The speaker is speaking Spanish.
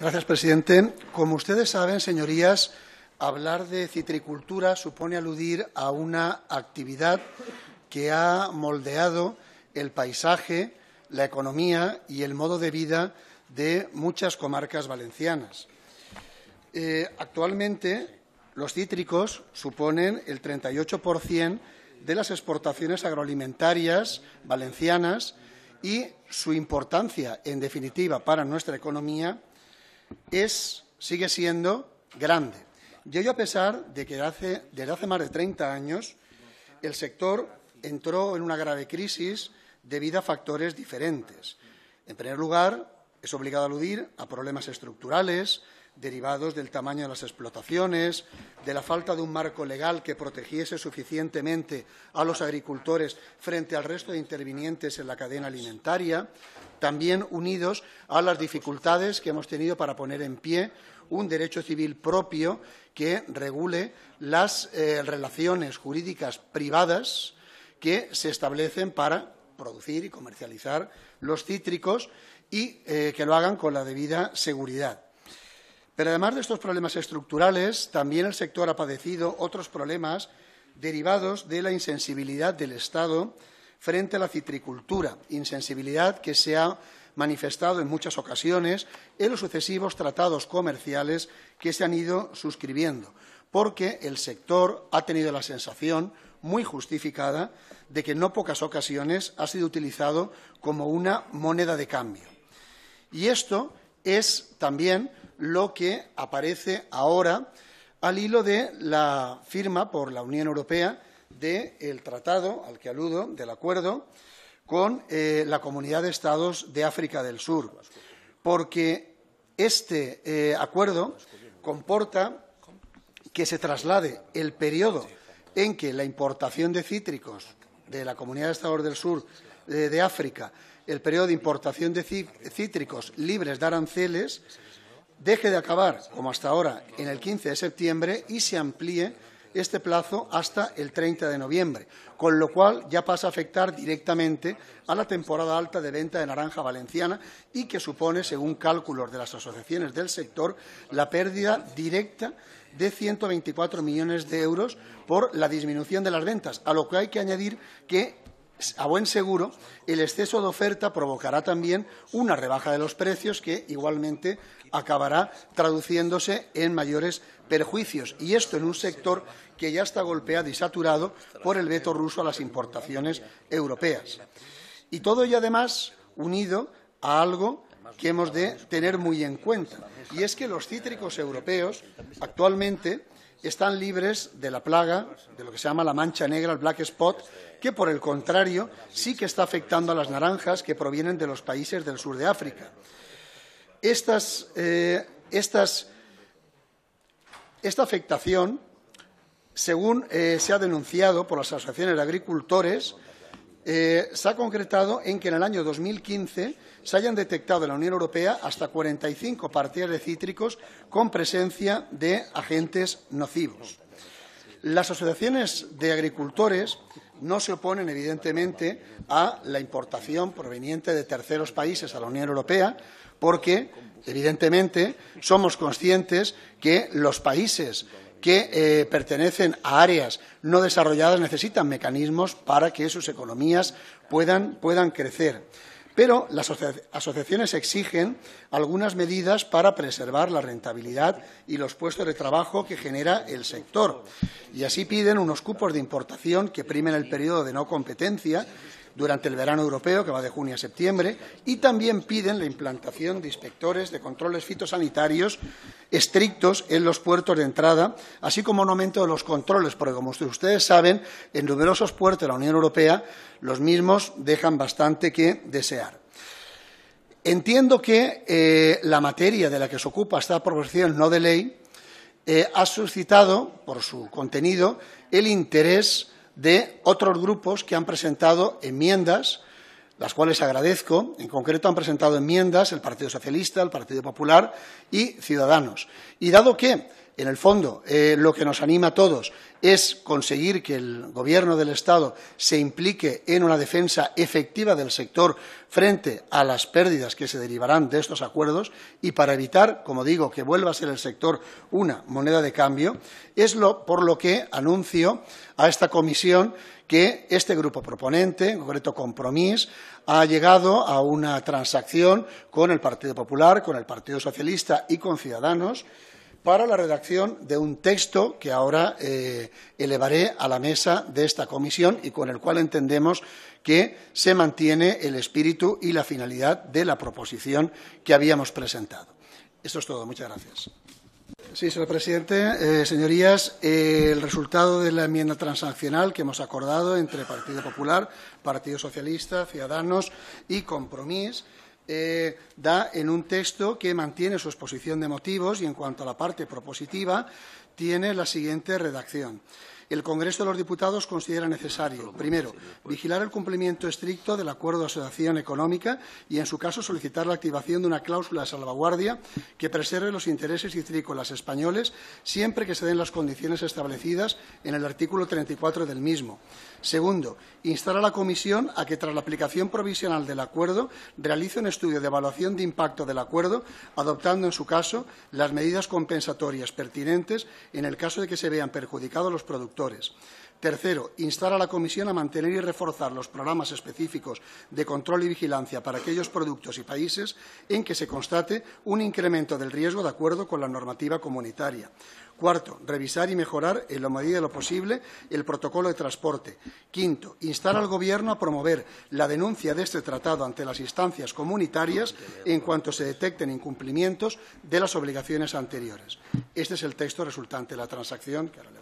Gracias, presidente. Como ustedes saben, señorías, hablar de citricultura supone aludir a una actividad que ha moldeado el paisaje, la economía y el modo de vida de muchas comarcas valencianas. Eh, actualmente, los cítricos suponen el 38% de las exportaciones agroalimentarias valencianas y su importancia, en definitiva, para nuestra economía es, sigue siendo grande. Y ello a pesar de que desde hace más de treinta años el sector entró en una grave crisis debido a factores diferentes. En primer lugar, es obligado a aludir a problemas estructurales, derivados del tamaño de las explotaciones, de la falta de un marco legal que protegiese suficientemente a los agricultores frente al resto de intervinientes en la cadena alimentaria, también unidos a las dificultades que hemos tenido para poner en pie un derecho civil propio que regule las eh, relaciones jurídicas privadas que se establecen para producir y comercializar los cítricos y eh, que lo hagan con la debida seguridad. Pero además de estos problemas estructurales, también el sector ha padecido otros problemas derivados de la insensibilidad del Estado frente a la citricultura, insensibilidad que se ha manifestado en muchas ocasiones en los sucesivos tratados comerciales que se han ido suscribiendo, porque el sector ha tenido la sensación muy justificada de que en no pocas ocasiones ha sido utilizado como una moneda de cambio. Y esto es también lo que aparece ahora al hilo de la firma por la Unión Europea del tratado al que aludo, del acuerdo, con eh, la Comunidad de Estados de África del Sur, porque este eh, acuerdo comporta que se traslade el periodo en que la importación de cítricos de la Comunidad de Estados del Sur eh, de África, el periodo de importación de cítricos libres de aranceles, deje de acabar, como hasta ahora, en el 15 de septiembre y se amplíe este plazo hasta el 30 de noviembre, con lo cual ya pasa a afectar directamente a la temporada alta de venta de naranja valenciana y que supone, según cálculos de las asociaciones del sector, la pérdida directa de 124 millones de euros por la disminución de las ventas, a lo que hay que añadir que a buen seguro, el exceso de oferta provocará también una rebaja de los precios que igualmente acabará traduciéndose en mayores perjuicios. Y esto en un sector que ya está golpeado y saturado por el veto ruso a las importaciones europeas. Y todo ello, además, unido a algo que hemos de tener muy en cuenta. Y es que los cítricos europeos actualmente están libres de la plaga, de lo que se llama la mancha negra, el black spot, que por el contrario sí que está afectando a las naranjas que provienen de los países del sur de África. Eh, esta afectación, según eh, se ha denunciado por las asociaciones de agricultores, eh, se ha concretado en que en el año 2015 se hayan detectado en la Unión Europea hasta 45 partidas de cítricos con presencia de agentes nocivos. Las asociaciones de agricultores no se oponen, evidentemente, a la importación proveniente de terceros países a la Unión Europea, porque, evidentemente, somos conscientes que los países que eh, pertenecen a áreas no desarrolladas necesitan mecanismos para que sus economías puedan, puedan crecer. Pero las asociaciones exigen algunas medidas para preservar la rentabilidad y los puestos de trabajo que genera el sector. Y así piden unos cupos de importación que primen el periodo de no competencia durante el verano europeo, que va de junio a septiembre, y también piden la implantación de inspectores de controles fitosanitarios estrictos en los puertos de entrada, así como un aumento de los controles, porque como ustedes saben, en numerosos puertos de la Unión Europea los mismos dejan bastante que desear. Entiendo que eh, la materia de la que se ocupa esta proposición no de ley eh, ha suscitado, por su contenido, el interés de otros grupos que han presentado enmiendas, las cuales agradezco. En concreto han presentado enmiendas el Partido Socialista, el Partido Popular y Ciudadanos. Y dado que en el fondo, eh, lo que nos anima a todos es conseguir que el Gobierno del Estado se implique en una defensa efectiva del sector frente a las pérdidas que se derivarán de estos acuerdos y para evitar, como digo, que vuelva a ser el sector una moneda de cambio, es por lo que anuncio a esta comisión que este grupo proponente, en concreto Compromís, ha llegado a una transacción con el Partido Popular, con el Partido Socialista y con Ciudadanos para la redacción de un texto que ahora eh, elevaré a la mesa de esta comisión y con el cual entendemos que se mantiene el espíritu y la finalidad de la proposición que habíamos presentado. Esto es todo. Muchas gracias. Sí, señor presidente. Eh, señorías, eh, el resultado de la enmienda transaccional que hemos acordado entre Partido Popular, Partido Socialista, Ciudadanos y Compromís eh, da en un texto que mantiene su exposición de motivos y en cuanto a la parte propositiva tiene la siguiente redacción el Congreso de los Diputados considera necesario, primero, vigilar el cumplimiento estricto del acuerdo de asociación económica y, en su caso, solicitar la activación de una cláusula de salvaguardia que preserve los intereses trícolas españoles siempre que se den las condiciones establecidas en el artículo 34 del mismo. Segundo, instar a la Comisión a que, tras la aplicación provisional del acuerdo, realice un estudio de evaluación de impacto del acuerdo, adoptando, en su caso, las medidas compensatorias pertinentes en el caso de que se vean perjudicados los productores Tercero, instar a la Comisión a mantener y reforzar los programas específicos de control y vigilancia para aquellos productos y países en que se constate un incremento del riesgo de acuerdo con la normativa comunitaria. Cuarto, revisar y mejorar, en la medida de lo posible, el protocolo de transporte. Quinto, instar al Gobierno a promover la denuncia de este tratado ante las instancias comunitarias en cuanto se detecten incumplimientos de las obligaciones anteriores. Este es el texto resultante de la transacción que